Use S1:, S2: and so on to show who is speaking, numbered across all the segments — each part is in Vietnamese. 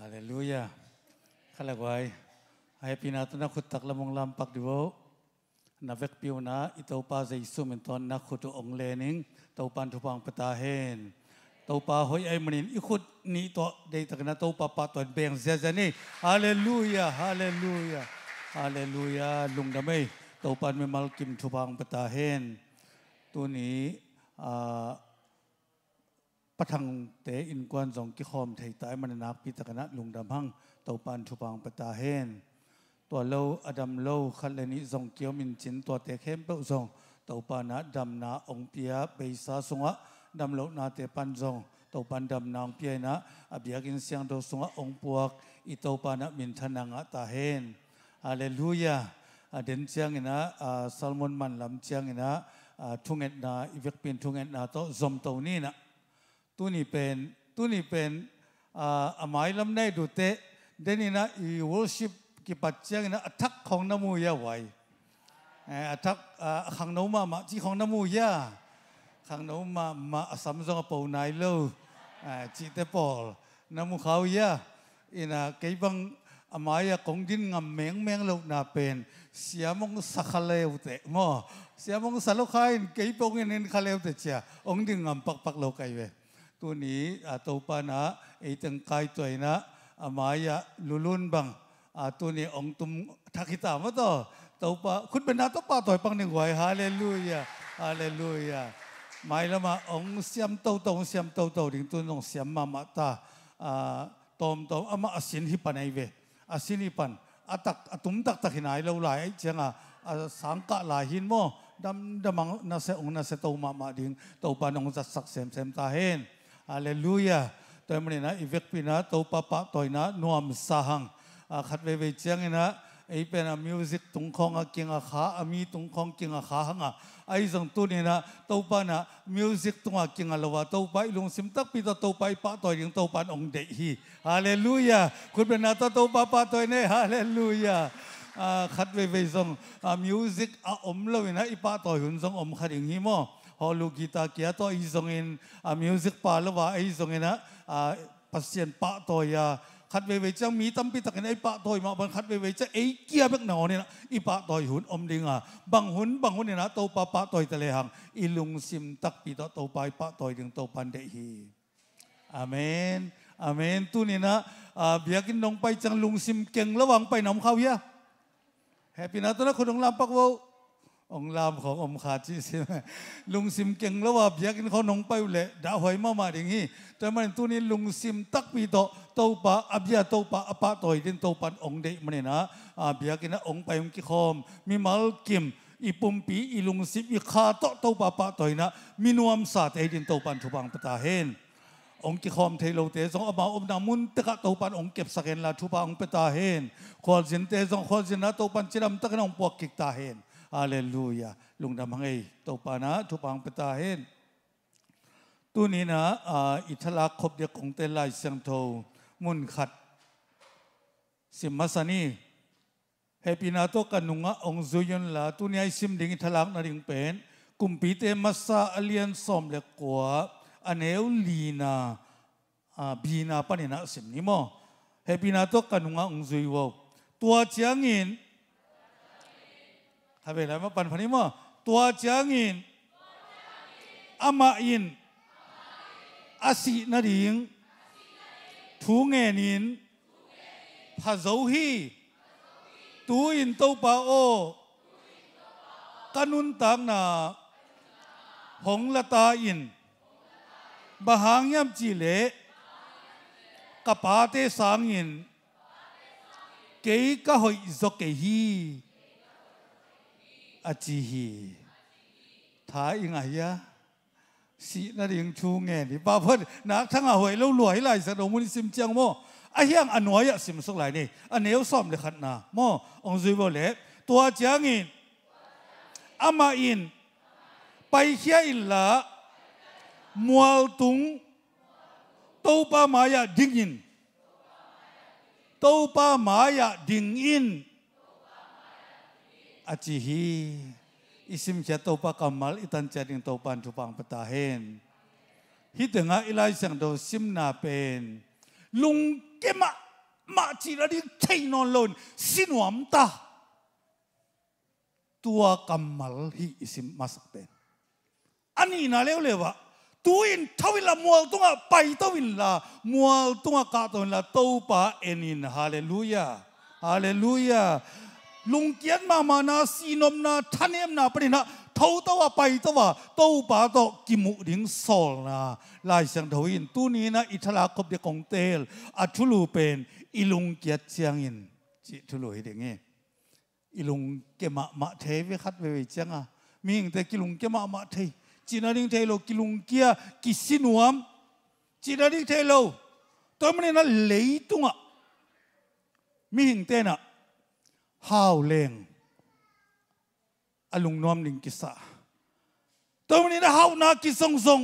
S1: Hallelujah. Kalagway. Hayapin natin na kutak lamong lampak di ba? Navek piyo na itaw pa sa isum inton na kutuong lening tau pantupang patahin. Tau pa hoy ay manin ikut ni ito day na tau pa patuan beng zezani. Hallelujah. Hallelujah. Hallelujah. Lungdamay. Tau pan may malkim tupang patahin. Tuni, ah, uh, ปะทังเตอินกวนสองกิคอมไทยตายมันนักพิตกนาลุงดำพังเต่าปันชุปังปตาเฮนตัวเล่าอดัมเล่าคันเลนิสองเกียวมินจินตัวเตเข้มเป้าสองเต่าปานะดำนาองเปียไปซาสงะดำเล่านาเตปันสองเต่าปันดำนางเปียนะอาบียกินเสียงโดสงะองปวกอีเต่าปานะมินทนางะตาเฮนอาเลลูยาเดินเชียงนะซัลมอนมันลำเชียงนะทุ่งเอ็ดนาอีเวกเปยนทุ่งเอ็ดนาโต o อมเต้านี่นะ tu ni pen tu ni pen amai lam nei du te den na i worship ki patchang na attack à, khong namu ya wai athak à, à, khang nau ma ma chi khong namu ya khang nau ma ma sam zong po nai lo chi te pol namu khau ya ina cái bang amai amaya kong din ngam meng meng lo na pen siamong sakhalew te mo siamong salokhain cái pong in khalew te cha ong din ngam pak pak lo kai ve tuni atau ah, pana iteng kai tuina amaya ah, lulun bang atuni ah, ong tum takita mo to tau pa kun bena to pa toy pang ning wai hallelujah hallelujah mai lama ong siam tau tau siam tau tau ding tun ong siam ma mata a tom tom ama asin hi panai ve asin hi atak atum hinai lo lai changa sangka lai hin mo dam damang na se ong na se tau ma ma ding tau pa nong zat sak sem sem ta hen ฮาเลลูยาตัวมันนี่นะอีเวกปีนะตัวป้าป้าตัวนะนัวมสาหัง ขัดเวเวจังนะอีเป็นมิวสิกตุงคองอะกิงอะขามีตุงคองกิงอะขาหังอ่ะไอสังตัุนี่นะตัวป้านะมิวสิกตุงอ่ะกิงอะลวะตัวป้าอีลุงสิมตักปีตัวตัวป้าอีป้าตัวยังตัวป้าองเดียฮีฮาเลลูยาคุณเป็นนาตัวตัวป้าป้าตัวเนี่ยฮาเลลูยาขัดเวเวจังมิวสิกอะอมเลินะอีป้าตัวหุ่นสรงอมขัดอย่างนี้มั้งฮอลูกีตาเกียตัวอีสงเงินมิวสิกปาลว่าอีสงเงินนะพัสเชียนปะตัวยาขัดเวเวจังมีตั้มปีตะกันไอปะตัวมาบังขัดเวเวจังไอเกียเบกหนอเนี่ยนะไอปะตัวหุ่นอมดิงอ่ะบังหุ่นบังหุ่นเนี่ยนะโตปะปะตัวทะเลหังอีลุงซิมตักปิตะโตปะปะตัวถึงโตปันเดฮีอเมนอเมนตุนี่นะเบียกินนงไปจังลุงซิมเก่งระวังไปหนำข้าวยะแฮปปี้นะตอนนี้นคนของลำปักว่าองลามของอมขาดจีสิลุงซิมเก่งแล้วว่าเบียกินเขาหนงไปเลยด่าหอยมามาอย่างนี้แต่มันตัวนี้ลุงซิมตักปีโตเต้าปะอับยาเต้าปะอปะต่อยดินเต้าปันองเดมันเนี่ยนะเบียกินนะองไปองกิคอม มีมัลกิมอีปุ่มปีอีลุงซิมอีขาโตเต้าปะปะต่อยนะ มีนวมสาสต์ไอดินเต้าปันทุบังปตาเฮน องกิคอมเทโลเตสองอมาอมนามุนตะกะตปันองเก็บสักเหนลาทุบาองปตาเฮน ขอจินเตสองขอดินนะตปันจิรมตะกะนองปวกกิตาเฮนฮาเลลูยาลุงดำไงตัวปานะทุบังเปตาเฮนตัวนี้นะอิทลักครบเดียกของเตลัยเซียงโทมุนขัด สิมมาสานี เฮปินาโตกันุงะองซุยนลาตัวนี้ไอซิมดิงอิทลักนาริงเป็นกุมปีเตมาซาอเลียนซอมเล็กกว่าอเนเวลีนาบีนาปนินาสิมนิโมเฮปินาโตกันุงะองซุยวกตัวเจียงอิน Habe lai mà pan phani mo tua changin ama in asi na ding thu nghe nin pha dấu hi tu in tâu pa ô tanun tang na hong la ta in bà hàng yam chỉ lệ cà pá tê sáng in kế zo hội dọc hi a chi hi tha ing a ya si na ring chu nge ni ba phật na thang à a hoi lo luai lai sa do mun sim chang mo a hiang a noi ya sim sok lai ni a neu som le khat na mo ong zui bo le tua chiang in ama in pai khia in la mual tung tâu pa maya ding in tâu pa maya ding in Acihi isim pak kamal itan jaring topan dupang petahin. Hidenga ilai sang do sim pen. Lung kema ma cira di tainon lon sinuam ta. Tua kamal hi isim masak pen. Ani na leo lewa. Tuin tawila mual tunga pai la mual tunga katon la taupa enin haleluya. Haleluya. ลุงเกียนมามานาสีนมนาทันเอมนาปรินะเท่าตัวไปตัวเต้าป่าตกิมุดิงสอลนาลายเสียงทวินตู้นี้นะ อิทลาคบเดกองเตลอัจฉลูเป็นอิลุงเกียรเชียงอินจิทุลุยเด็กงี้อิลุงเกมะมะเทวิคัดเวเจียงอ่ะมีอย่างแต่กิลุงเกมะมะเทจินาดิงเทโลกิลุงเกียกิสินวมจินาดิงเทโลตัวมันนั่นเลยตุงอ่ะมีอย่างแต่นะฮาวเลงอลุงนอมนิงกิสาตัวันนี่นะฮาวนากิซงซง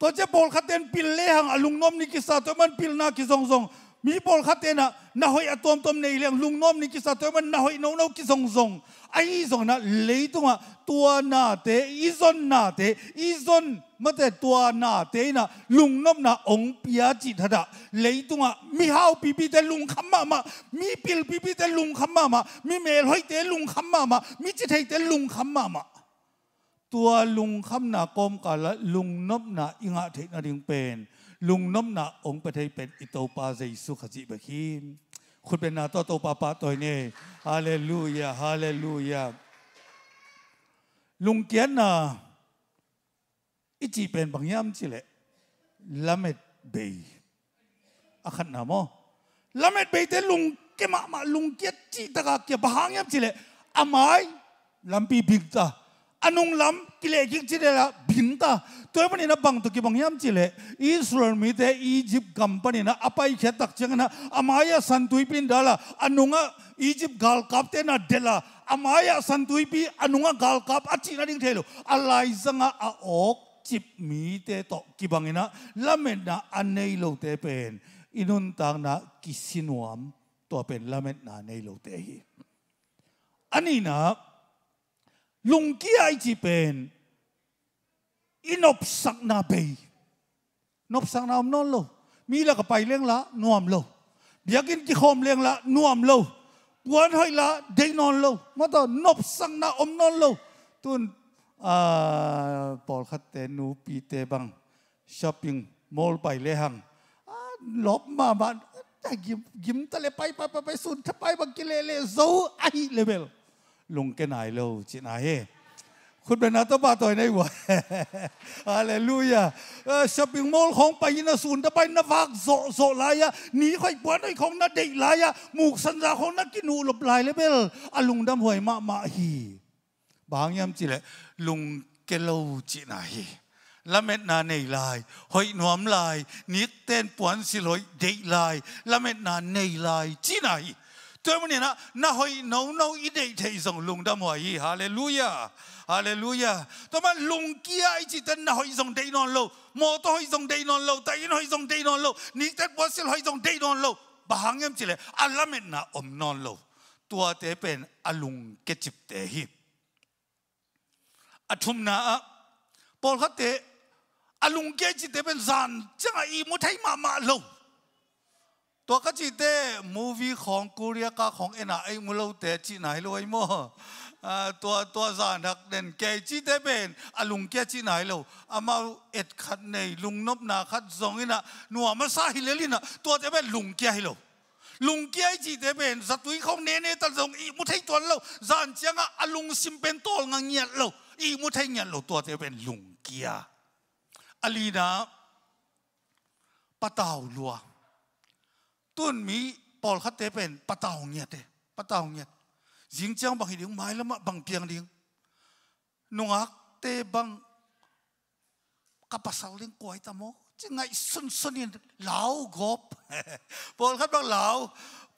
S1: ตัวเจ้าบอลขัดเต้นปิลเล่หังอลุงนอมนิงกิสาตัวมันปิลนากิซงซงมีบอลขัเตนะนาหอยอตอมตอมในเรื่องลุงน้อมนี่กิสตัวมันนาหอยน้องน้องกิสงสงไอ้สงนะเลยตัวตัวนาเตอีซอนนาเตอีซอนมาแต่ตัวนาเตนะลุงน้อมนะองเปียจิตระเลยตัวมีห้าวปีปีแต่ลุงขมามา มีปิลปีปีแต่ลุงขมามา มีเมลหอยเตลุงขมามา มีจิตไทยแต่ลุงขมามา ตัวลุงขมนากรมกาละลุงน้อมนาอิงาเทนาดิงเป็นลุงน้ำหนาองค์ประเทศเป็นอิตปาเซสุขจิบะคีมคุณเป็นนาโตโตปาปาตัวนี้ฮาเลลูยาฮาเลลูยาลุงเกียนนาอิจีเป็นบางยามจิเลละเมิดเบย์อาขันนามอละเมิดเบย์แต่ลุงเกมามาลุงเกียจีตะกาเกียบางยามจิเลอามายลัมปีบิกตา anung lam kile ki chile la binta toy pani na bang to ki bang yam chile israel mi te egypt company na apai khe tak chang na amaya santui pin dala anunga egypt gal kap te na dela amaya santui pi anunga gal kap achi na ding thelo alai zanga a ok chip mi te to ki bang na lamen na anei lo te pen inun tang na kisinuam to pen lamen na nei lo te hi anina ลุงกี้ไอจีเป็นอินอบสักนาเบยนบสักนามนนโลมีละก็ไปเลี้ยงละ นวมโลเบียกินกีโคมเลี้ยงละนวมโลปวนห้อยละ เดนอนโลมาต่อนบสักนาอมนนโลตุนอ่าปอลคัตเตนูปีเตบังช้อปปิ้งมอลไปเลยหังลบมาบ้านแต่ยิ้มยิ้มทะเลไปไปไปไปสุดทะไปบังกิเลเลโซไอเลเวลลุงแกไหนเราวจินาเฮ คุณเป็นนัตบาตัวยในหัวอาเลลูยาช้อปปิ้งมอลของไปยินาซูนจตะไปนฟักโซโซลายะหนีค่อยปวดไอ้ของนัเด็กลายะหมูกสัญญาของนักกินูหลบลายเลยเบลอาลุงดำหวยมามาฮีบางยามจิเลลุงเกลาจินาฮละเม็ดนาในลาย หอยหนวมลาย นิดเต้นปวนสิลอยเด็กลาย ละเม็ดนาในลายจินาฮ tôi tôi muốn nói ít lùng lùng hallelujah hallelujah, mà kia chỉ non lâu, 나의 노노 이데 대성 롱담 non lâu, 할렐루야 nó 롱기야 이지 때 non lâu, 대이non tết 모토 의 성대이non 로 다이노 non lâu, 로 hàng em chỉ là 로 mình 질레 알라멘나 non lâu, tua te pen alung kết chip te hi athum na pol kha te alung kết chi te bên zan changa i mu thấy ma ma lo ตัวก็จีเต้มูวีของกูเรียกาของเอ็นไอมูเลวเตจีไหนรวยมั่วตัวตัวสานักเด่นแกจีเต้เป็นอลุงแกจีไหนเราอามาเอ็ดขัดในลุงนบนาขัดสองี่นะหนัวมาซาฮิเลลินะตัวจะเป็นลุงแกฮิโาลุงแกจีเต้เป็นสัตวยเขาเนเนตันสองอีมุทัยตัวเราสานเจียงอาลุงซิมเป็นตัวงเงียเราอีมุทัยเงียเรา ตัวจะเป็นลุงแกอลีนะปะตาวลัวตุนมีปอลคัตเตเป็นปะเต่าเงียดเดปะเต่าเงียดยิงเจ้าบางหิ้งไม้ละมะบางเพียงดิ้งนงักเตบังกับภาษาลิงกวยตามอจึงไงสุนสุนินเหลากบปอลคัตบังเหลา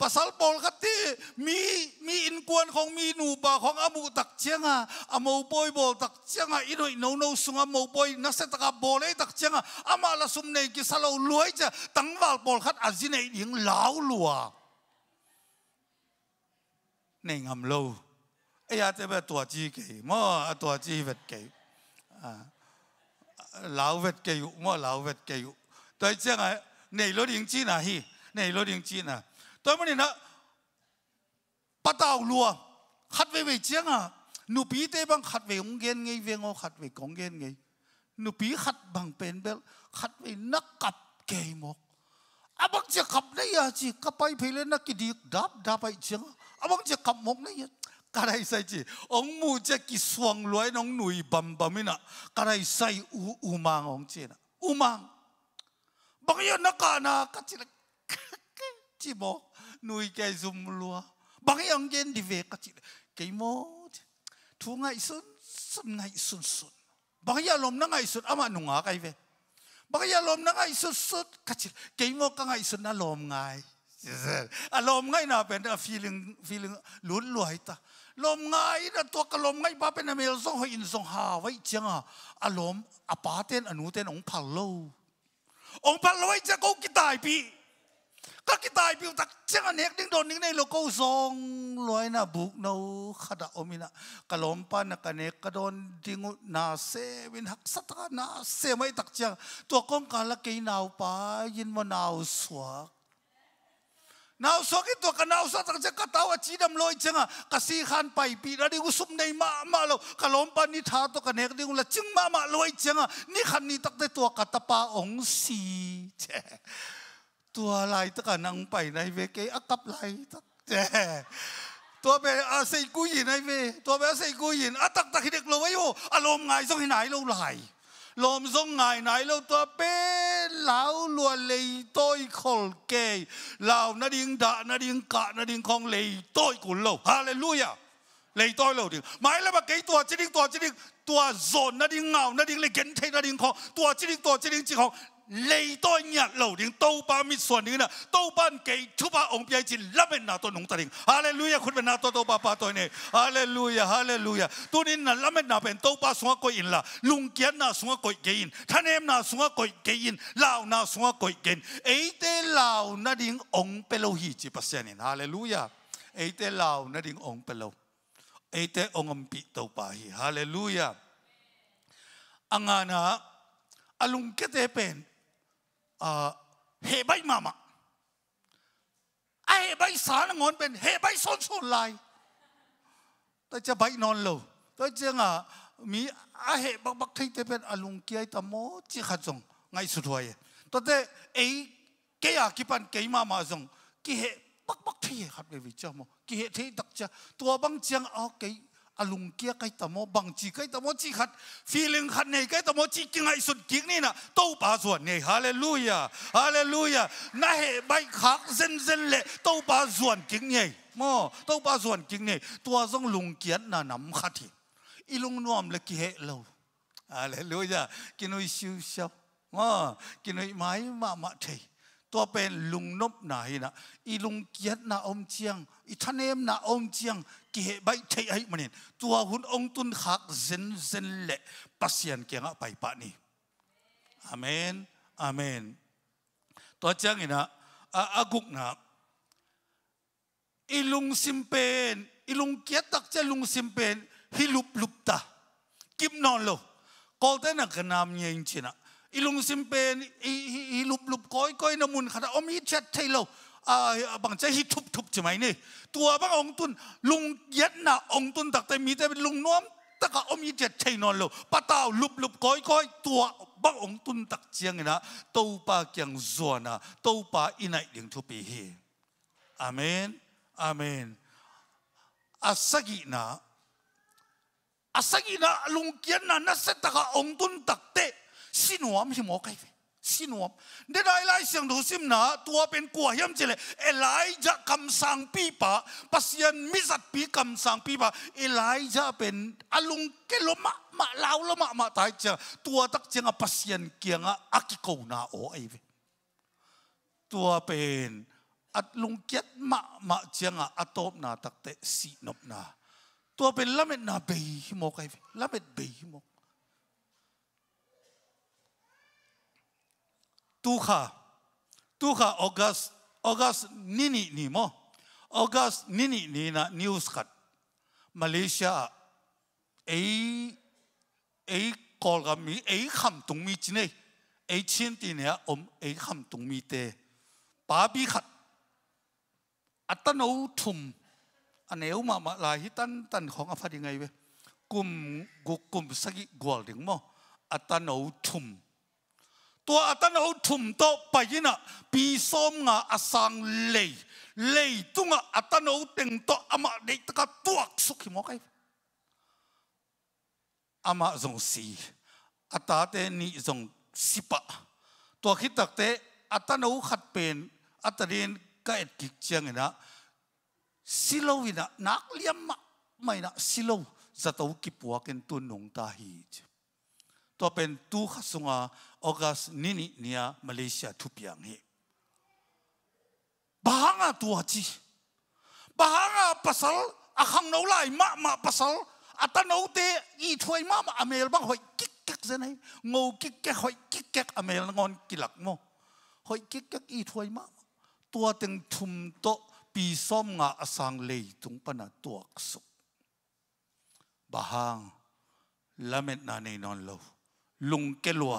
S1: ภาษาปอลคัตที่มีมีอินกวนของมีหนูปาของอมูตักเชียงอ่ะอมูปอยบอลตักเชียงอ่ะอินอยโนโนสุงอมูปอยนัสตะกบอลเลยตักเชียงอ่ะอามาละสุมเนกิสลาวรวยจะตั้งวัลปอลคัตอาจินเองยิงลาวลัวในงำโลไอ้ยาเจ็บตัวจีเก๋มอตัวจีเวทเก๋อ่าลาวเวทเก๋อยู่มอลาวเวทเก๋อยู่ตัวเชียงอ่ะในรถยิงจีน่ะฮีในรถยิงจีน่ะตัวมันนี่นะปะต่าลัวขัดเวเจียงอ่ะหนูปีเตบังขัดเว่งเกน้ยเวียงอขัดเว่องเกน้ยหนูปีขัดบังเป็นเบลขัดเวนักกับเกมมกอาบังจะขับได้ยังจีกับไปเพลินนักกิดีดับดับไปเจียงอาบังจะขับมกได้ยงกระไรใส่จีองมูจะกิสวงรวยน้องหนุยบัมบัมินะกระไรใส่อูอูมังองเจนะอูมังบางอย่างนักการนะกัจจิลจีบอก nuôi chạy zoom lúa bằng cái ông gen đi về các chị cái mô thu ngày xuân xuân ngày xuân xuân bằng cái lom nó ngày xuân ama à, nung ngã cái về bằng cái lom nó ngày xuân xuân các chị cái mô các ngày xuân nó lom ngày à lom ngày nào bên đó feeling feeling luôn luôn ta lom ngày ra tua ka lom ngai ba bên amel song hoa in song ha wai changa à, à lom a à, pa ten anu ten ong phal ông ong phal lo ai cha ko kitai pi ก็กิตายบิวตักเจ้าเนกดิ้งโดนนิ่งในโลกซองลอยน่ะบุกนูขดาอมินะกลมปานักเนกกระโดนดิ้งนาเซวินหักสัตนาเซไม่ตักเจ้าตัวกองการละกีนาวปายินมานาวสวกนาวสวกิตัวกันนาวสวกตักเจ้ากระตาวจีดำลอยเจ้ากระสีขันไปปีระดิ้งสุมในมามาเรากลมปานิทาตัวกันเนกดิ้งละจึงมามาลอยเจ้านี่ขันนี้ตักได้ตัวกัตตาปาองสีเจ้ตัวลายตะกันังไปในเวเกอกับลายตะแจตัวเปอาศัยกูยินในเวตัวเปอาศัยกูยินอัตักตะคิดเด็กลงไว้โยอารมณ์ไงส่งให้ไหนเราไหลลมส่งไงไหนเราตัวเป้เหลาลวนเลยต้อยคอลเกยเหล่านาดิงดะนาดิงกะนาดิงคองเลยต้อยกุลโลฮาเลลูยาเลยต้อยเราดิหมายแล้วมาเกยตัวจริงตัวจริงตัวโซนนาดิงเงานาดิงเลยเกนเทนาดิงคองตัวจริงตัวจริงจริงของลยตัวเนี่ยเราถึงโตปามิส่วนนี้นะโตปันเกชุบะองค์ใหญ่จินรับเป็นนาตัวหนุ่งตาดิ่งฮาเลลูยาคุณเป็นนาตัวโตปาปาตัวนี้ฮาเลลูยาฮาเลลูยาตัวนี้นะรับเป็นนาเป็นโตปาสุงก็อินละลุงเกียนนาสุงก็อินเกยินท่านเอ็มนาสุงก็อินเกยินลาวนาสุงก็อินเกินเอเตลาวนาดิ่งองค์เปโลฮีจิปัสเซนินฮาเลลูยาเอเตลาวนาดิ่งองค์เปโลเอเตองค์มีโตปาฮีฮาเลลูยาอังานะอลุงเกตเป็นเฮใบมามะไอเฮใบสารนงอนเป็นเฮใบซอนซอนลาแต่จะใบนอนเลวแต่จะงามีอาเฮบักบักที่จะเป็นอลุงเกียตโมจิขัดจงไงสุดวัยแต่เอเกียกิปันเกียมามาจงกิเหบักบักที่ขัดไปวิจามกิเหที่ตักจะตัวบางเจียงเอาเกีย alung kia cái tao mò bằng chỉ cái tao mò chỉ khát feeling khát này cái tao mò chỉ kinh ai sụt kiến này nè tàu bà ruột này hallelujah hallelujah na hệ bay khác zen zen lệ tàu bà ruột kiến này mò tàu bà ruột kiến này tua dòng lung kiến na nắm khát thì ilung nuam là kỳ hệ lâu hallelujah kinh ôi siêu siêu mò kinh ôi mãi mà mà thấy ตัวเป็นลุงนบไหนนะอีลุงเกียรนาอมเชียงอีทนเอมนาอมเชียงกี่ใบเทไอ้มันเนี่ยตัวหุ่นองตุนขักเซนเซนเละปัสยันเกียงอะไปปะนี่อเมนอเมนตัวเจ้านี่นะอากุกนะอีลุงซิมเปนอีลุงเกียรตักเจ้าลุงซิมเปนฮิลุบลุบตากิมนอนโลกอลเตนักนามเยิงชินะ ilung simpen i luplup koi koi na mun khata om hi chat thailo Bang chế hi thụp thụp chỉ mày nè tua bác ông tuân lung yết na ông tuân đặc tay mi tay lung nuông tất cả ông chat chạy non lo bắt tao lụp lụp coi coi tua bác ông tuân đặc chiang na tàu pa kiang zua na tàu pa inai điện thu pi hi amen amen asagi na asagi na lung kian na nasa tất cả ông tuân đặc te. สินวมหิมอกัยสินวมเดไดไลเสียงดูซิมนะตัวเป็นกัวเฮียมเจเลเอไลจะคำสั่งปีปะปัสยันมิจัดปีคำสั่งปีปะเอไลจะเป็นอลุงเกลมะมะลาวละมะมะตายจะตัวตักเจียงอปัสยันเกียงออักิโกนาโอไอเวตัวเป็นอัดลุงเกียดมะมะเจียงออัตบนาตักเตสีนบนาตัวเป็นละเม็ดนาเบยหิมอกัยเวละเม็ดเบยหิมอก tu kha tu kha august august nini ni mo august nini ni na news khat malaysia ei ei call ga mi ei kham tung mi chine ei chin ti ne om ei kham tung mi te pa bi khat atano thum aneu ma ma la hi tan tan khong a phat ngai we kum gu kum sagi gwal ding mo atano thum ตัวอัตนาหูถุมโตไปนะปีซ้อมงาอสังเลยเลยตุงอัตนาหูตึงโตอามาเด็กตะกตัวสุขิมอกไออามาจงสีอัตาเตนิจงสิปะตัวคิดตักเตอัตนาหูขัดเป็นอัตเรียนก็เอ็ดกิจเจียงนะสิโลวินะนักเลี้ยมไม่นะสิโลจะตัวกิบวัวกันตุนหนงตาฮีตัวเป็นตู้ขสุงาออกัสนินิเนียมาเลเซียทุบยังเฮบางาตัวจีบางาภาษาอาคังนล่มามาภาษาอาตานเตอีถวยมามาอเมลบังหอยกิกกักเซนไงงูกิกเกหอยกิกเกอเมลงอนกิลักโมหอยกิกเกอีถวยมาตัวตึงทุมโตปีซ้มงาอสังเลยตุงปนาตัวสุบางละเม็ดนาในนอนโลลุงเกลัว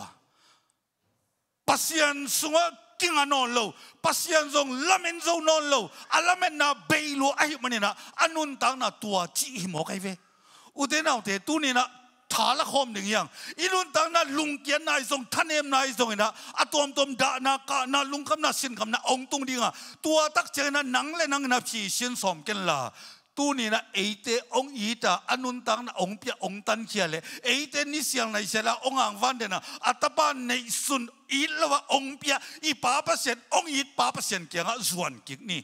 S1: ปัศยันสุงกิงานนลปัศยันทรงลามินทรงนลอัลามินนาเบลัวไอ้มันนี่นะอันนุนตังนาตัวจีหมกไอเวอุเดนเอาเตตุนี่นะทาละคมหนึ่งอย่างอินุนตังนาลุงเกียนนายทรงทันเอ็มนายทรงน่ะอัตวมตมดานากานาลุงคำนาสินคำนาองตุงดีงะตัวตักเจนะนังเล่นังนับชีสนสมกันละ tu ni na eite ong ita anun tang na ong pia ong tan kia le eite ni siang na isela ong ang van de na atapa nei sun ilawa ong pia i papa sen ong it papa sen kia nga zuan kik ni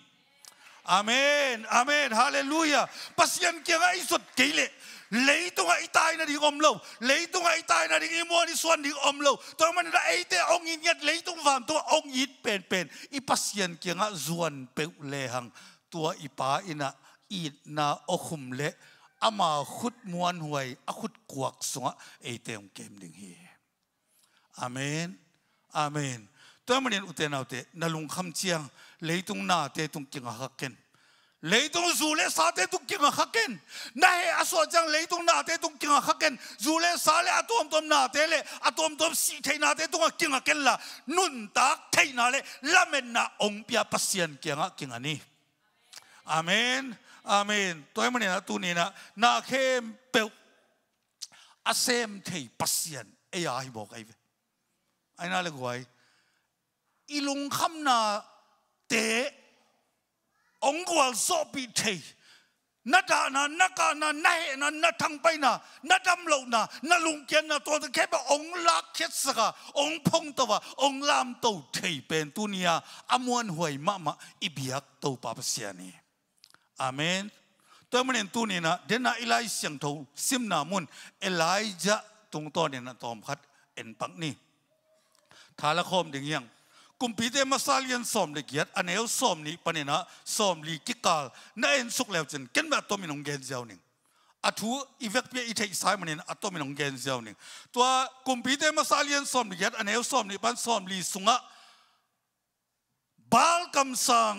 S1: amen amen hallelujah pasien kia nga isot kile lấy tung ai tai na đi om lâu lấy tung ai tai na đi im mua đi xuân đi om lâu tôi mình đã ấy thế ông nhìn nhận lấy tung vàng tôi ông nhìn pen pen i pasien kia ngã zuan beu le hang tua ipa ina อีดนาอคุมเละอามาขุดมวนหวยอขุดกวกสวะเอเตมเกมดึงเฮอาเมนอาเมนตัวมันเองอุตนาอุตนลุงคำเชียงเลยตรงนาเตตรงกิงหักเกนเลยตรงจูเลสาเตตรงกิงหักเกนนายอสวจังเลยตรงนาเตตรงกิงหักเกนจูเลสาเลอตอมตอมนาเตเลอตอมตอมสีเทนาเตตรงกิงหักเกนละนุนตักเทนาเลละเมนนาองพิอาพัศยันกิงหักกิงอันนี้อาเมนอามนตัวมันเนี่ยตัวนี้นะนาเข้มเปอาเซมที่ปัศยันเอไอบอกไอ้เวไอ้นั่นเลยกูไออีลงคำนาเตะองกวลโซปีทีนัดานานักานานาฮนานัดทางไปนานัดดำเหล่านานัลงเกียนนาตัวตะแคบองลักเคสกาองพงตัวองลามตัวทีเป็นตุนียอมวนหวยมามาอิบยักตัวปัศยานี่อเมนตัวมันเองตัวนี้นะ เดนน่าอิไลสังทูซิมนามุนเอลไลจะตรงต้นนี้นะ ตอมคัดเอ็นปังนี่ ทาละคมดึงยังกุมพีเตมาซาเลียนสอมเลียเกียรติอันเอลสอมนี่ปะเนี่นะสอมลีกิกาลนั่นสุขแล้วจนเกณฑ์แบบตัวมีนงงเกณนเจ้าหนึ่งอัฐูอีเวกเปียอีเทิสไซมันเองอัตโตมีนงเกณฑเจ้าหนึ่งตัวกุมพีเตมาซาเลียนสอมเลียเกยรตอันเอลสอมนี่ปันสอมลีสุงะ บาลคำสัง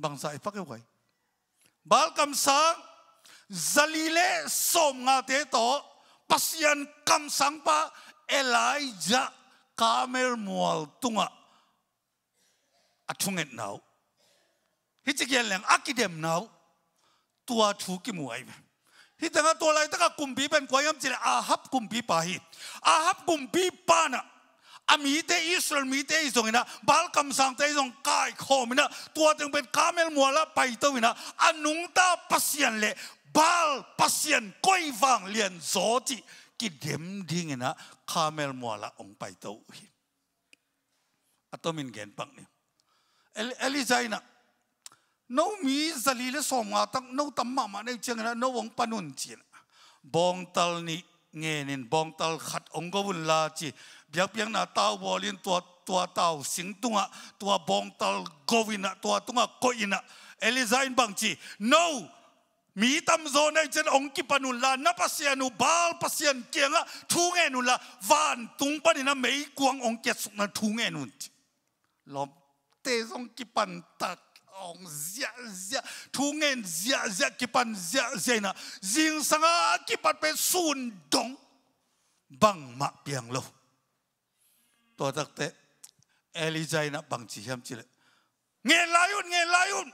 S1: bằng bangsa ipak ewai bal kamsa zalile som nga thế to pasian sáng pa Elijah dạ kamer mual tunga atunget nau hichikian leng akidem nau tua thu ki muai ba hi tanga to lai taka kumbi ben kwayam chile ahap kumbi pa hi ahap kumbi pa na อามีเตอิสราเอลมีเตอิสงนะบาลคำสั่งเตอิสงกายขอมินะตัวถึงเป็นคาเมลมัวละไปตัวนะอันนุงตาพัศยันเละบาลพัศยันก้อยฟังเลียนโซจิกิเดมดิงงนะคาเมลมัวละองไปตัวหินอัตมินเกนปังเนี่ยเอลิใจนะนู้มีสลีเลสอมาตั้งนู้ตั้มมามาในเชียงนะนู้วงปนุนจีนบองตัลนี่เงินินบองตัลขัดองกบุญลาจี biak biak na tao bolin tua tua tao sing tunga tua bong tal govina tua tunga koina elizain bangchi no mi tam zone nei chen ong ki panun la na pasianu bal pasian kianga thu nge nu la van tung panina mei kuang ong ke suk na thu nge nu lom te zong ki pan tak ong zia zia thu zia zia ki pan zia zia na jing sanga ki pat pe sun dong bang ma piang lo ตัวตักเตเอลิจายนับบังจีเฮมจิเลเงลายุนเงลายุน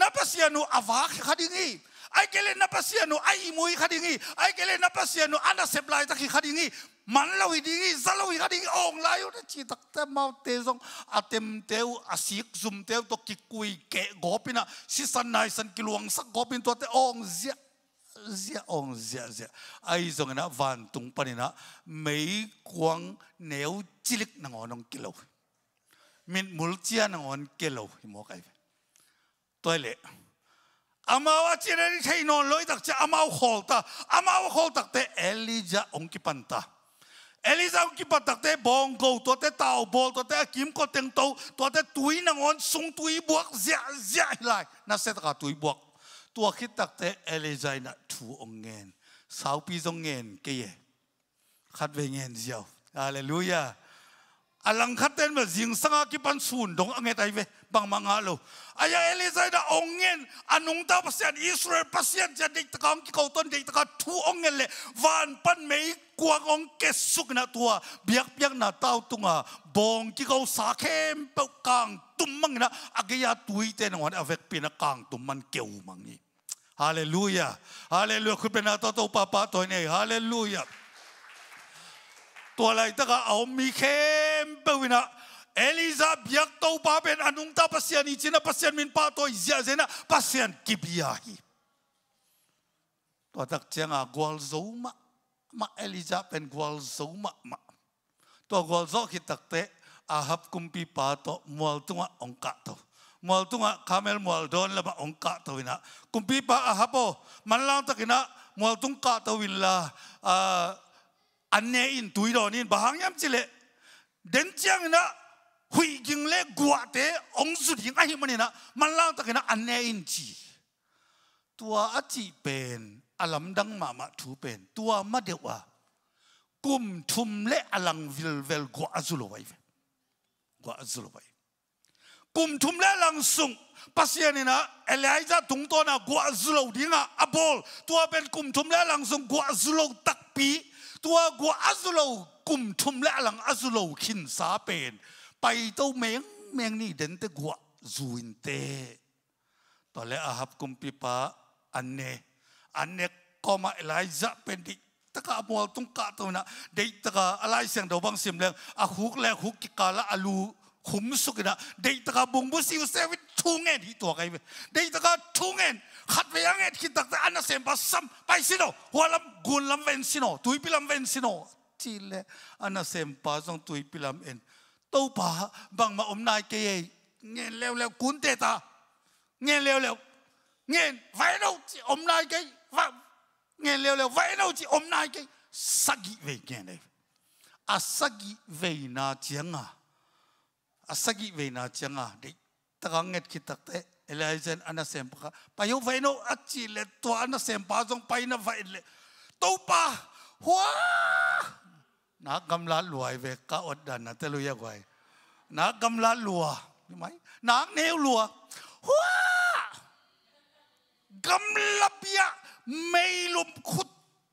S1: นับเสียนูอาวาขัดงี้ไอ้เกลนับเสียนูไอ้มวยขัดงี้ไอ้เกลนับเสียนูอันนั้นเสพลายตะกี้ขัดงี้มันเลาหิดีงี้ซาเลาหิขัดงี้องลายุนจีตักเตมาเตซงอาเต็มเตวอาศิกซุมเตวตกิกุยเกะกอบินะสิสันนายสันกิลวงสักกอบินตัวเตองเสีย zia ong zia zia ai zong na van tung pani na mei kwang neu chilik ngon onong kilo min mulchia nang ngon kilo mo kai toile amawa chireri thei no loi tak cha amaw kholta amaw kholtak te elija ong ki panta Elisa ông kim bắt te bong go to te tàu bol to te kim ko teng to to te tui nang on sung tui buak zia zia lại na set ka tui buak ตัวคิดตักเตเอเลใจนะถูองเงินสาวปีจงเงินเกี่ยขัดเวเงินเดียวอาเลลูยาอลังขัดเต้นแบบยิงสังอากิปันสูนดงอังเงตไอเวบางมังอาลูอายาเอเลใจนะองเงินอันุงตาพัศยานอิสราเอลพัศยานจะเด็กตะกามกิเขาต้นเด็กตะกาถูองเงินเลยวันปันไม่กวางองเกสุกนะตัวเบียกเบียกนะเต้าตุงอ่ะบองกิเขาสาเข้มเปกางตุ้มมังนะอากยาตุยเต้นวันอเวกปีนะกางตุ้มมันเกี่ยวมังนี่ Hallelujah. Hallelujah. Kun pena to to papa to nei. Hallelujah. To lai ta ka mi khem pe wina. Eliza biak to pa ben anung à, ta pasian ichina pasian min pa to izia zena pasian à, kibiahi. À, to tak chenga gwal zoma. Ma Eliza pen gwal zoma ma. To gwal zo ki takte ahap kumpi pa to mual tunga ongka to. มอลตุงะคาเมลมอลดอนละบองกะตัวินะคุมพีปะอาฮะโปมันลังตะกินะมอลตุงกะตัวินละอันเนอินตุยดอนินบางยามจิเลเดินจังนะหุยกิงเล่กวาดเตองสุดิงอะไรมันนี่นะมันลังตะกินะอันเนอินจีตัวอจีเป็นอาลัมดังมามาถูเป็นตัวมาเดวะกุมทุมเล่อลังวิลเวลกวาดสุลไว้กวาดสุลไว้กลุ่มทุมและลังสุงปัสเซียนีนะเอลไอจะถุงตัวนะกัวซุโลดิงอ่ะอบอลตัวเป็นกลุ่มทุมและลังสุงกัวซุโลตักปีตัวกัวซุโลกลุ่มทุมและลังอซุโลขินสาเป็นไปตัวเมงเมงนี่เด่นแต่กัวซูอินเตตอนแรกอาฮับกุมปีปาอันเนอันเนก็มาเอลไอจะเป็นดิตะกะมัวตุงกะตัวนะเด็กตะกะอะไรเสียงเดาบางเสียงเลยงอาฮุกแลฮุกกิกาละอลู khủng đó ta ta bùng siêu tua cái 홍수기나 데이터가 몽부시우 세비 통엔 히토가이베 데이터가 통엔 핫웨양에 기딱다 안나셈 바삼 바이시노 월람 굴람 벤시노 두이필람 벤시노 틸레 안나셈 바송 두이필람 엔 또바 방마 옴나이 케예 nghe leo leo cuốn tê ta nghe leo leo nghe vãi đâu chị ôm nay cái nghe leo leo vậy đâu chỉ ôm nay cái sắc về nghe này à sắc về na tiếng à asagi veina changa di takanget ki takte elaizen ana sempa payo vaino achi le to ana sempa jong paina vai le pa, hua na gamla luai ve ka odda na teluya gwai na gamla lua mai na neu lua hua gamla pia meilum khut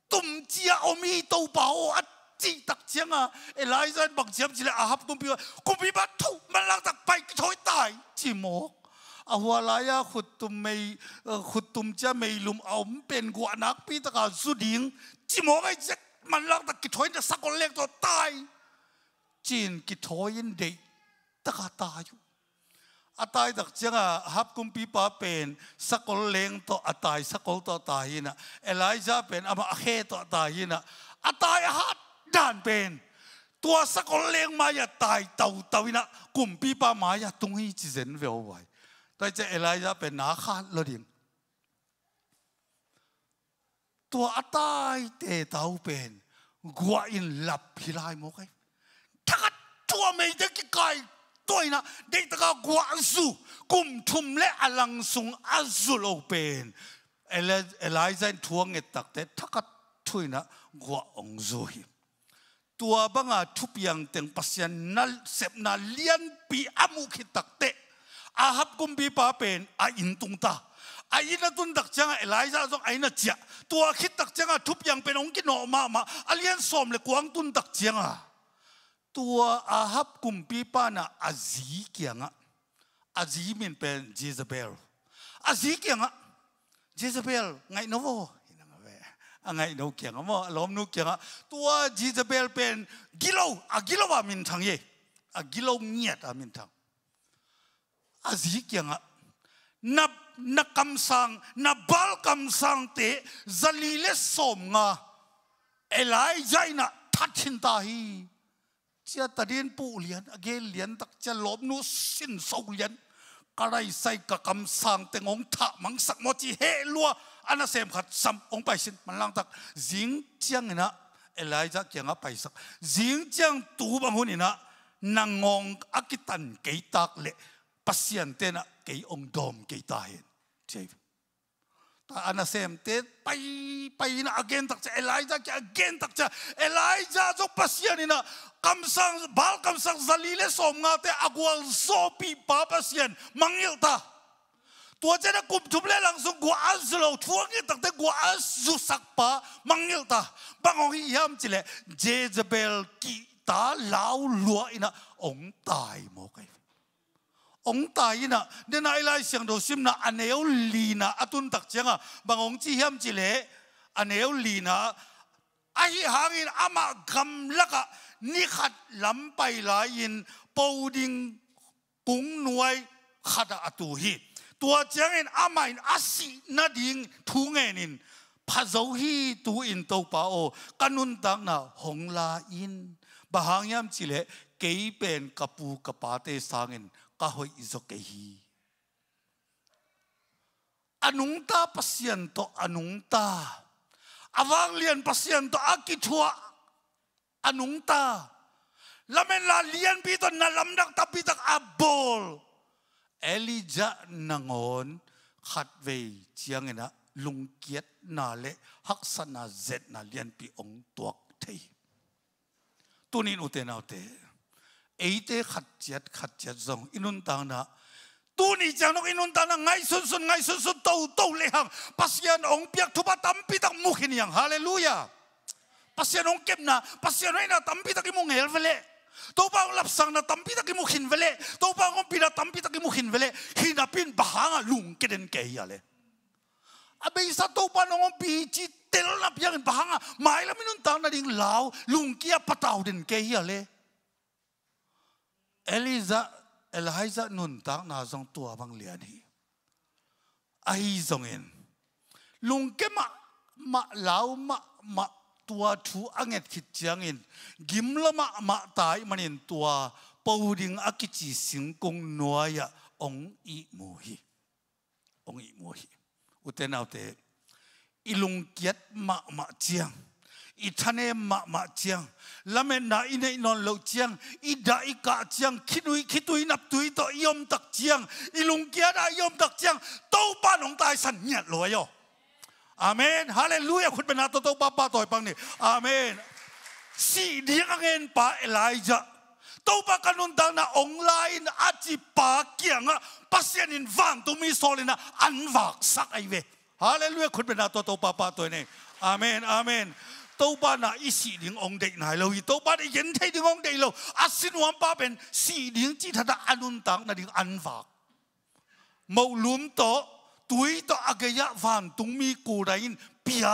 S1: tum chia omi pa, o จีตักเชียงอ่ะไอ้ไลซ์นบังเชียมจีเลอาฮับกุมพิวกุมพิบัตทุมันลังตักไปถอยตายจิโมกอาหัวลายขุดตุมไม่ขุดตุมจะไม่ลุมเอาเป็นกวนักพีตะการสุดิงจิโมกไอ้เจ็มันลังตักกิถอยจะสักคนเล็กตัวตายจีนกิถอยนเด็กตะกาตายอยู่อาตายตักเจ้าฮับกุมพีปาเป็นสักลเลงต่ออาตายสักลต่อตายนะเอลไลซาเป็นอามาเฮต่อตายนะอาตายฮัดด่านเป็นตัวสกุลเลงมาอย่าตายเต่าเต่าวินะกลุ่มปีป้าหมาอย่าตรงนี้จีเซนเวลไว้ แต่จะอะไรจะเป็นนาคาดละดิ่งตัวอตายเตเต่าเป็นกัวอินหลับพิลามกไอ้ถ้าตัวไม่ได้กี่ไก่ตัวนะเด็กตะกกัวสุกลุ่มทุมและอลังสุงอัสุโลเป็นเอลเอลไรเซนทวงเงตักเตถ้าก็ทุยนะกัวองซิม tua banga thupiang teng pasian na sep na lian pi amu khi takte a hap kum bi pa pen a in tung ta a ina tun dak changa eliza zong aina chia tua khi tak changa thupiang pen ong ki no ma ma alian som le kuang tun dak changa tua a hap kum pi pa na a zi kianga a zi min pen jezebel a zi kianga jezebel ngai no vo ngay đâu kiêng mà lom nu kiêng tua Jezebel pen gilo a gilo ba min thang ye a gilo nhiệt a min thang a gì kiêng na na cam sang na bal cam sang te zalile som nga elai jaina thathin ta hi chia ta điên pu liền age liền tak chia lom nu sin sâu liền cái sai cả cam sang te ngong thả mang sắc mo chi hệ lua อันนั้นเสมขัดซ้ำองไปสินมันลังตักจิงเจียงนะเอลายจักยังอ่ะไปสักจิงเจียงตูบังหุ่นนะนางงองอักิตันเกยตักเละปัสยันเตนะเกยองดอมเกยตาเห็นเจ็บต่อันนั้นเสมเตไปไปนะอเกนตักจะเอลายจักอเกนตักจะเอลายจักจงปัสยันนะ kamsang bal kamsang zalile somngate agwal zopi papasyan mangil ta ตัวเจ้ากุมทุบเล่หลังสงกัวอัสโลทัวงี้ตั้งแต่กัวอัสุสักปะมังยิลตาบางองค์ยามจิเลเจเจเบลกีตาลาวลัวอินะองตายโมกัยองตายอินะเดนไอไลเสียงโดซิมนะอันเอวลีนะอตุนตักเจงะบางองค์ทียามจิเลอันเอวลีนะไอหางินอามากำลักะนิขัดลำไปหลายอินปูดิงกุ้งน่วยขัดอตูิีตัวเจ้าเองอามาอินอาศินาดิงทูเงินินพะเจ้าฮีตูอินตัวป่าโอกันุนตักน่ะหงลาอินบะหางยามจิเลเกี่เป็นกระปูกระปาเตสางินก็หอยอิจกเกฮีอนุงตาปัสยันโตอนุงตาอวังเลียนปัสยันโตอากิทัวอนุงตาละเมนลาเลียนพี่ตอนนั้นลำดักตาพี่ตักอับบอล Elijah nangon khát về chiang na lung kiết na le hắc san na zet na liên pi ông tuộc thấy tu nín ute nào te ấy te khát chết khát chết zong inun ta na tu ni chang nok inun ta na ngay sun sun ngay sun sun tàu tàu le hàng pasian ông piak thuba tam pi tak mukhin yang hallelujah pasian ông kep na pasian ấy na tam pi tak imong le to pa lap sang na tampi taki mu hin vele to pa ngom pila tampi taki mu hin vele hin apin bahanga lung keden ke yale abe isa to pa ngom pi chi tel na pian bahanga mai la minun ta na ding lao lung kia patau den ke yale eliza eliza nun tak na zong tua bang lian hi ai zong in lung ke ma ma lao ma ma ตัวทูอังเอ็ดขิดเจียงอินกิมละมะมะตายมันอินตัวปูดิงอักิจิสิงกงนัวยะองอีมูฮีองอีมูฮีอุเทนเอาเตอิลุงเกียตมะมะเจียงอิทันเอมะมะเจียงละเมนาอินเอนอนเลวเจียงอิดาอิกะเจียงคิดุยคิดุยนับตุยต่อยอมตักเจียงอิลุงเกียตอายอมตักเจียงเต้าป้านองตายสันเงียดลอยอ่ะอาเมนฮาเลลูยาคุณเป็นนาตโตปาปาตอยพังนี่อาเมนสิเดียงเงินปาเอลายจตัวปากนุนดังนะออนไลน์อาจิปากียงะพัศยานินฟังตุมีโซลินะอันวักสักไอเวฮาเลลูยาคุณเป็นนาตโตปาปาตอยนี่อาเมนอาเมนตัวปานาอิสิเดียงองเด็กนายเราอีตัวปานะยินที่ดีงองเด็กเราอสินวันปะเป็นสิเดียงจิตถ้าอันนุนดังนะดิอันวักมาลุมโต túi to ageya dạ van tung mi cù đại in pia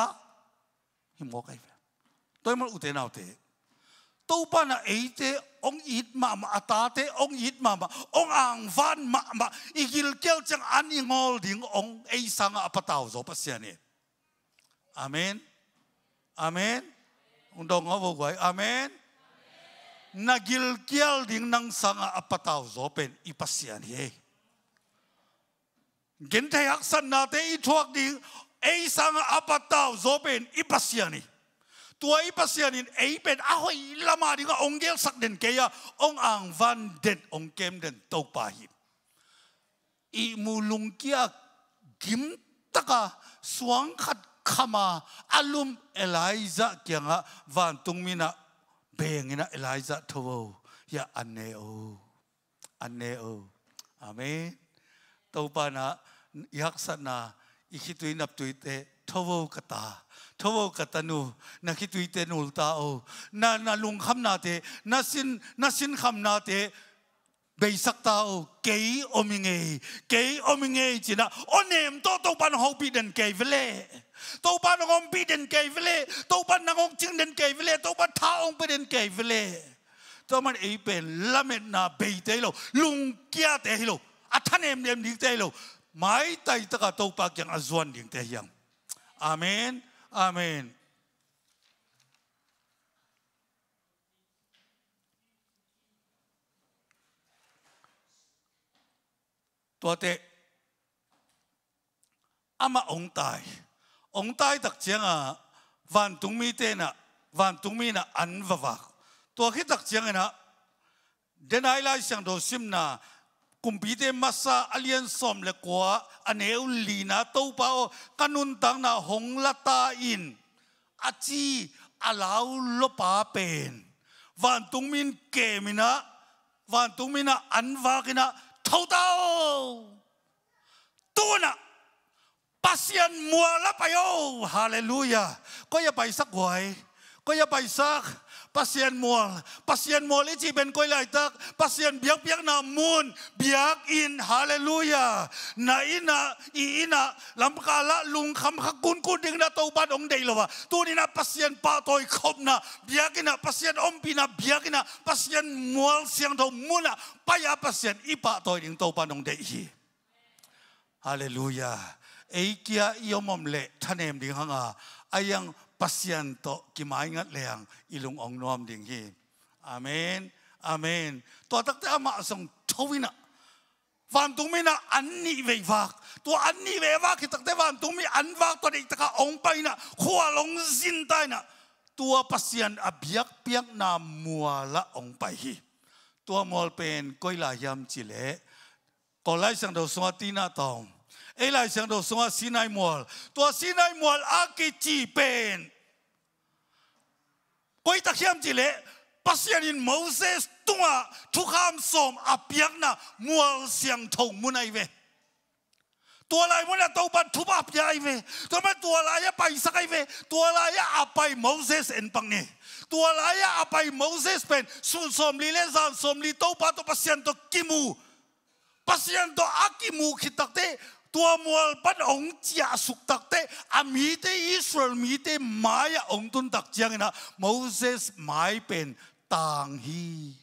S1: him ngó cái tôi muốn ưu thế nào thế tôi ba na ấy thế ông ít mà mà à ta thế ông ít mà mà ông ang van mà mà igil kêu chẳng anh ngol ding ông ấy sang à bắt tàu rồi bắt xe amen amen ông đông ngó vô quay amen nagil kial ding nang sanga apataw zo pen ipasyan he gen te hak san na thế ít thuộc đi, ấy e sang apa tau zo pen i pasiani tua i pasianin ei pen a hoi lama dinga ông sak den ke kia, ông ang van den ông kem tàu to pa hi i mulung kia gim taka suang khát khama alum eliza kia kianga van tungmina bengina eliza thowo ya anh anh aneo amen ตัวปานะอยากสนาอีกตัวนับตัวเตะทวกตาทวกตานูนักตัวเตนูลตาโอนานาลุงคำนาเตนาสินนาสินคำนาเตเบยสักตาอวเกย์อมิงเอเกย์อมิงเอจีนะโอนเนมโตัตปันฮอปิเดนเกย์เวเลโตัวปันงอมปิเดนเกย์เวเลโตัวปันนางองจิงเดนเกย์เวเลโตัวปันท้าองปิเดนเกย์เวเลโตัวมันอีเป็นละเมนาเบยเตโลลุงเกียเตโล à thân em em đi tay lâu mai tay tất cả tàu bạc yang azuan đi tay yang amen amen tua te ama ong tai ong tai tak chiang a van tung mi te na van tung mi na an va va tua khi tak chiang e na denai lai sang do sim na kumbi de masa alien som le kwa aneu lina to pa o kanun tang na hong lata in achi alau lo pa pen van tung min ke mina van tung mina an va kina thau tao tuna pasian mua la payo hallelujah ko ya pai sak wai ko ya pai sak pasien mual pasien mual i chi ben koi lai tak pasien biak biak na mun biak in hallelujah na ina i ina lam kala lung kham kha kun ku ding na to ban ong dei lo wa tu ni na pasien pa toi khop na biak ina pasien om pi na biak ina pasien mual siang tho na, pa ya pasien i pa toi ding to ban ong dei hi hallelujah ei kia iomom le thanem ding hanga ayang ปัสยันโตกิมายงัดแหลงอิลุงองนอมดิ่งฮีอามนอามนตัวตักเต่มาส่งทวินะวันตุมีนะอันนี้เววักตัวอันนี้เววักที่ตักเต่วันตุมีอันวักตัวเด็กตะกาองไปนะขวาลงสินตายนะตัวปัสยันอับยักเพียงนามัวละองไปฮีตัวมอลเป็นก้อยลายยำจิเล่ก็ไล่สังดูสวัตินาตอง ấy lại sang đầu sông xin ai mua tua xin ai mua a kỳ chỉ bền quay tắc hiểm chỉ lệ pasian in Moses tua thu kham som apiak na mua siang thong mun ai về tua lại muốn là tau bắt thu bắp ai ve. tôi mới tua lại ya bay sắc ai về tua lại ya apai Moses en pang nè tua lai ya apai Moses pen sun som li le zan som li tau bắt to pasian to kimu pasian to akimu khitak te tua mual bắt ông chia suk tak te ami te Israel mi te mai ông tun tắc chiang na Moses mai pen tang hi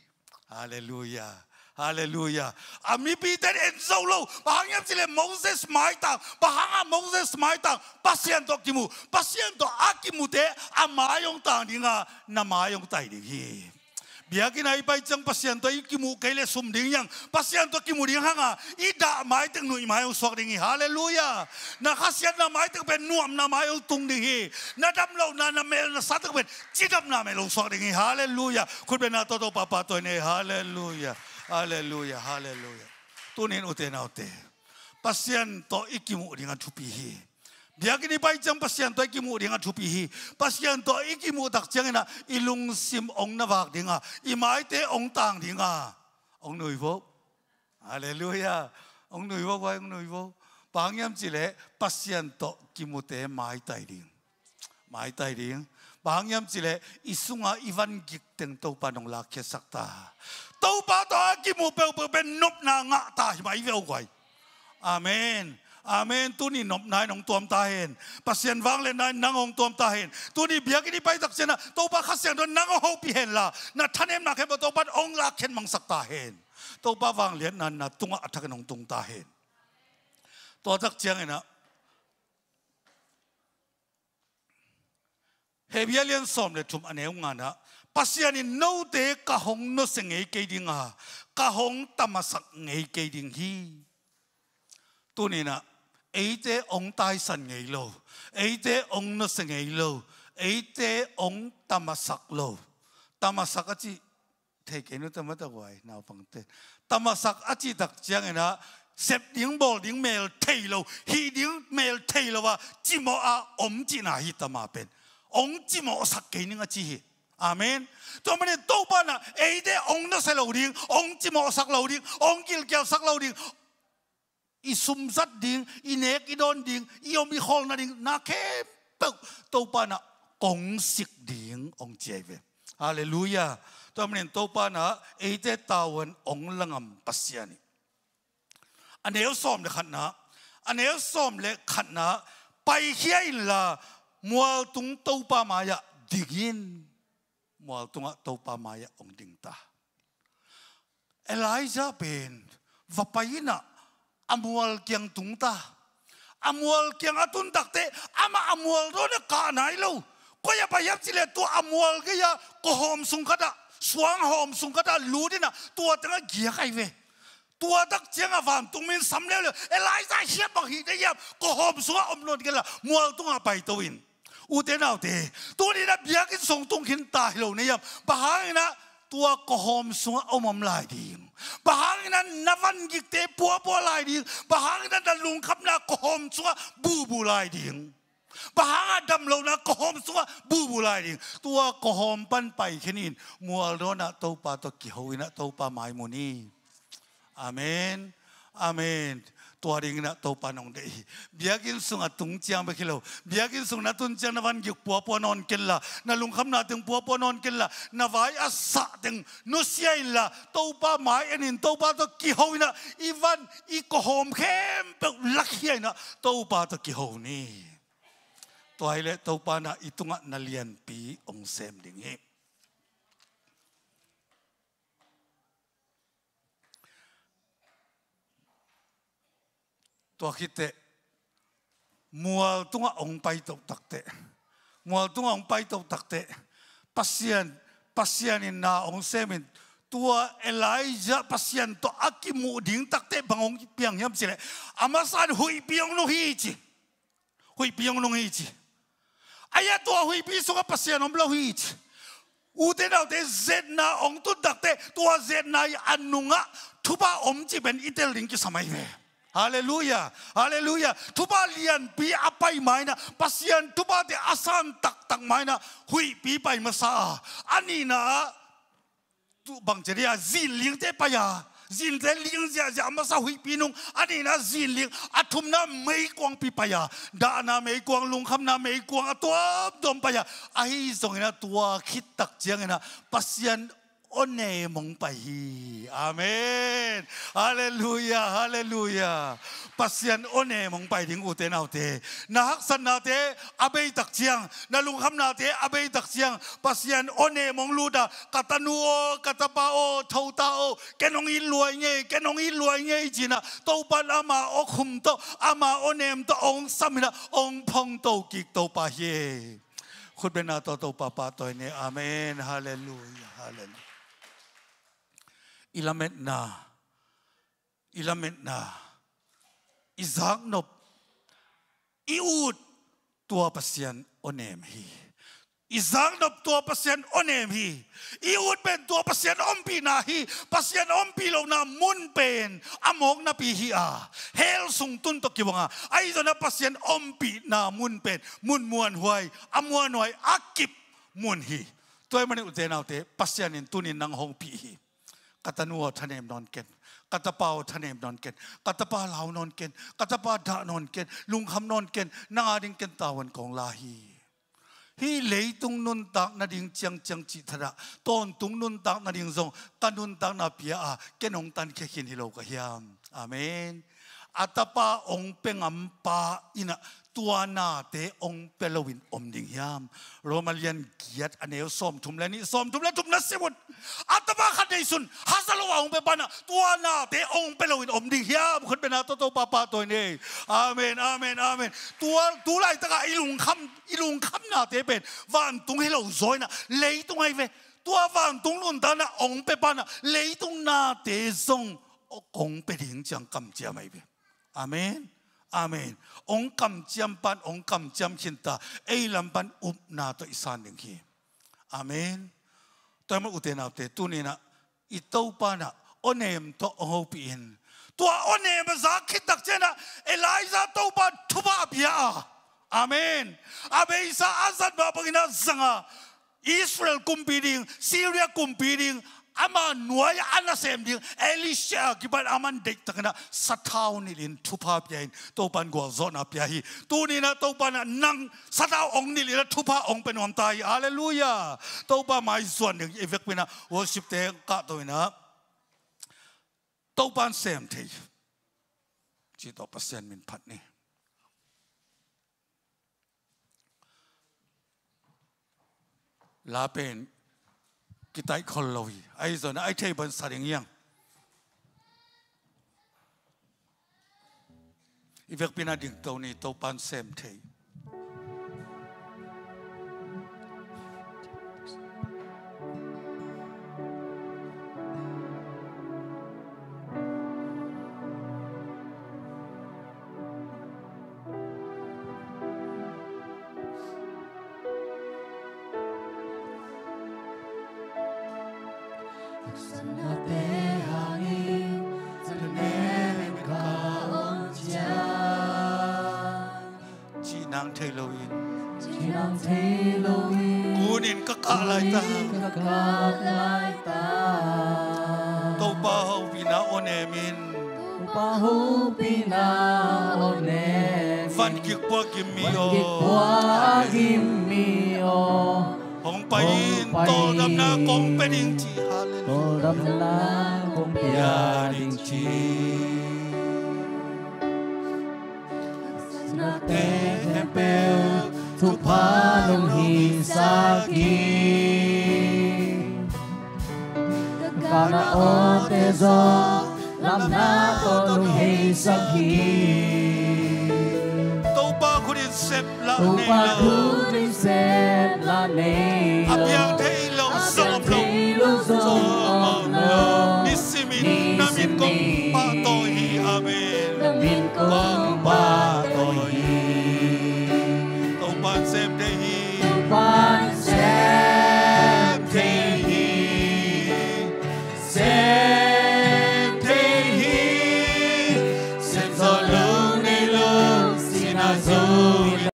S1: hallelujah Hallelujah. Ami Peter en solo. Bahang sila Moses Mai tang maita. à Moses Mai tang maita. Pasyan to kimu. Pasyan to akimu te ông tang đi dinga na mayong tay dingi biakin ai pai chang pasien to ikimu kaile sum ding yang pasien to kimu ding hanga à. ida mai teng nui mai sok ding hallelujah na khasian na mai teng pen nuam na mai tung ding na dam lo na na mel na satak pen chidam na mel sok ding hallelujah kun ben to to papa to ne hallelujah hallelujah hallelujah tunin uten autte pasien to ikimu ding thupi hi Diakini bai chang pasian to ikimu ringa thupi hi. Pasian to ikimu tak chang na ilung sim ong na vak dinga. Imai te ong tang dinga. Ong nui vo. Hallelujah. Ong nui vo vai ong nui vo. Pangyam chile pasian to kimu te mai tai ding. Mai tai ding. Pangyam chile isunga ivan gik teng to pa nong lakhe ta. To pa to kimu pe pe ben nop na nga ta mai ve oi. Amen amen tu ni nop nai nong tuam ta hen pasien wang le nai nang ong tuam ta hen tu ni biak ki ni pai tak sena to ba khas siang don nang ho pi hen la na thanem na khe bo to pat ong la khen mang sak ta hen to pa wang le na na tunga athak nong tung ta hen to tak chiang ena hebelian som le thum ane unga na pasiani no te ka hong no se ngei ke dinga ka hong tamasak ngei ke ding hi tunina เอเจองตายสันไงโลเอเจองนสังไงโลเอเจองตามาสักโลตามาสักอจิเทกินุตมะตะวายนาฟังเตตามาสักอจิตักเจังนะเสพดิ้งบอลดิ้งเมลเทโลฮีดิ้งเมลเทโลว่าจิโมอาอมจินาฮิตมาเป็นองจิโมสักเกนึงอจิฮิอามนตัวมันเนี่ยตัวปานะเอเดองนัสเลาดิ้งองจิโมสักเลาดิ้งองกิลเกลสักเลาดิ้งอีซุมซัดดิงอีเนกอีโดนดิงอีอมอีคอลนาดิงนาเคปกตัวปานะกงสิกดิงองเจเวฮาเลลูยาตัวมันตัวปานะเอเจตาวันองลังอัมปัสยานิอันเดียวซ้อมเลยขันนะอันเดียวซ้อมเลยขันนะไปเฮียนละมัวตุงตัวปามายะดิงินมัวตุงตัวปามายะองดิงตาเอลไอซาเป็นวัปยินะ amual kiang tung ta amual kiang atun takte ama amual ro na ka nai lo ko ya pa yap chile tu amual ge ya ko hom sung kada suang hom sung kada lu na, tu atanga gia kai ve tu atak chiang avam tung min sam le le eliza hiap bang hi de yap ko hom sunga om lon ge la mual tung a pai to in u te nau te tu ni na biak in song tung khin ta lo ne yap ba ha na tu ko hom sunga om om lai ding Bahangan navan gikte pua pua lai ding. Bahangan dan lungkap na kohom sua bubu lai ding. Bahanga dam lo na kohom sua bubu lai ding. Tua kohom pan pai kenin. Mual do na tau pa to kihowi na tau pa mai muni. Amin. Amin. tua ding na to panong dei biagin sung atung chiang ba kilo biagin sung na tun chiang na van gik puwa puwa non kella na lung kham na tung puwa puwa non kella na vai asa tung nu siai la to pa mai enin to pa to ki ho na van i ko hom khem pe lak hiai na to pa to ki ho ni toile to pa na itunga na lian pi ong sem ding hi ตัวคิดเตะมัวตุงองไปตกตักเตะมัวตุงองไปตกตักเตะปัสยันปัสยันนนาองเซมินตัวเอลายจะปัสยันตัวอักิมูดิ่งตักเตะบางองเปียงย้ำสิเลยอามาสันหุยเปียงนุฮีจิหุยเปียงนุฮีจิไอ้ตัวหุยปีสุกปัสยันอมเลาฮีจิอุเดนเอาเดเจนาองตุดักเตะตัวเจนาอันนุงะทุบะอมจิเป็นอิตาลิงกิสมัยเว Hallelujah. Hallelujah. Tuba lian pi apai maina. Pasian tuba de asan tak tak maina. Hui pi pai masa. Ani na tu bang ceria zin ling te paya. Zin te ling zia zia masa hui pi nung. Ani na zin ling atum na mei kuang pi paya. Da na mei kuang lung kam na mei kuang atuap dom paya. Ahi zong ina tua kit tak jiang ina. Pasian โอนเนมงไปฮีอาเมนฮาเลลูยาฮาเลลูยาพัสยันโอนเนมงไปถึงอุเทนเอาเทนาฮักสันนาเทอาเบย์ตักเชียงนาลุงคำนาเทอาเบย์ตักเชียงพัสยันโอนเนมงลูดากาตานูโอคาตาปาโอทาวตาโอแกนงอินรวยเงยเกนงอินรวยเงยจีนะโตปาลามาอคุมโตอามาโอนเนมโตองซามินาองพงโตกิกโตปาเฮคุณเป็นนาโตโตปาปาโตเนอเมนฮาเลลูยาฮาเลลู ilamet na ilamet na izak nop iut tua pasien onem hi izak nop tua pasien onem hi iut pen tua pasien ompi na hi pasien ompi lo na mun pen amok na pi hi a hel sung tun to kiwanga ai do na pasien ompi na mun pen mun muan huai amuan huai akip mun hi toy mani utena pasien tunin nang hong pi hi กัตนัวทะเนมนอนเกนกัตเปาทะเนมนอนเกนกัตปาเหลานอนเกนกัตปาดะนอนเกนลุงคำนอนเกนนาดิงเกนตาวันของลาฮีฮีเลยตุงนุนตักนาดิงเจียงเจียงจิตระตอนตุงนุนตักนาดิงทรงตันุนตักนาเปียอาเกนองตันเคหินฮิโลกะฮิยามอเมนอัตปาองเปงอัมปาอินะตัวนาเตองเปลวินอมดิงยาม โรมาเลียนเกียรติอเนลส้มทุมและนี่ส้มทุมและทุมนัสิบุตอัตมาขัดในสุน ฮาซาลวะองเปปานะตัวนาเตองเปลวินอมดิงยามคนเป็นอาตโตปาปาตัวนี้อาเมนอาเมนอาเมน ตัวตัวไรตะกะอิลุงคำอิลุงคำนาเตเป็นวันตุงให้เราซอยนะเลยตุงให้เวตัววันตุงลุนตานะองเปปานะเลยตุงนาเตซงองเปดิงจังกำเจียไม่เป็นอาเมน Amen. Ông cầm chăm pan, ông cầm chăm chân ta. Ê làm pan ụp na tôi san đình khi. Amen. Tôi mới uten nào thế. Tu nè na. Ít tàu pan na. Ông em to ông hậu biển. Tua ông em giá khi đặc chân na. Eliza tàu pan thu ba à? Amen. Abe isa azat ba pagina zanga. Israel kumpiring, Syria kumpiring, อามาหน่วยอันเสมดิเอลิเชียกิบันอามันเด็กตั้งนะสัตว์านี่ลิงทุพาพยัยนตัวปันกัวซอนอพยายตัวนี้นะตัวปันนั่งสัตว์องนี่เลินทุพาองเป็นองค์ตายอาเลลูยาตัวปันไม่ส่วนหนึ่งเอฟเวกเป็นนะวอชิปเตงกะตัวนะตัวปันเสมทีจิตตัวปอร์เซ็นต์มินพัดนี่ลาเป็น kita khol lo wi ai zo na ai thei ban saring yang ivek pina ding to ni to pan sem thei nang thay lâu in chỉ nang thay lâu in cú nín các cả lại ta các ta tàu ba hậu vì na on em in tàu ba hậu vì na on em van kik qua kim mi o van kik qua kim mi o hong pa in tàu đam na công bên in chi hallelujah tàu đam na công bên in chi Nothing papel tu panong hisagi Kana o tezo lam na to nung hisagi Toba kunin sep la nelo Toba kunin sep la nelo Abyang te ilong som long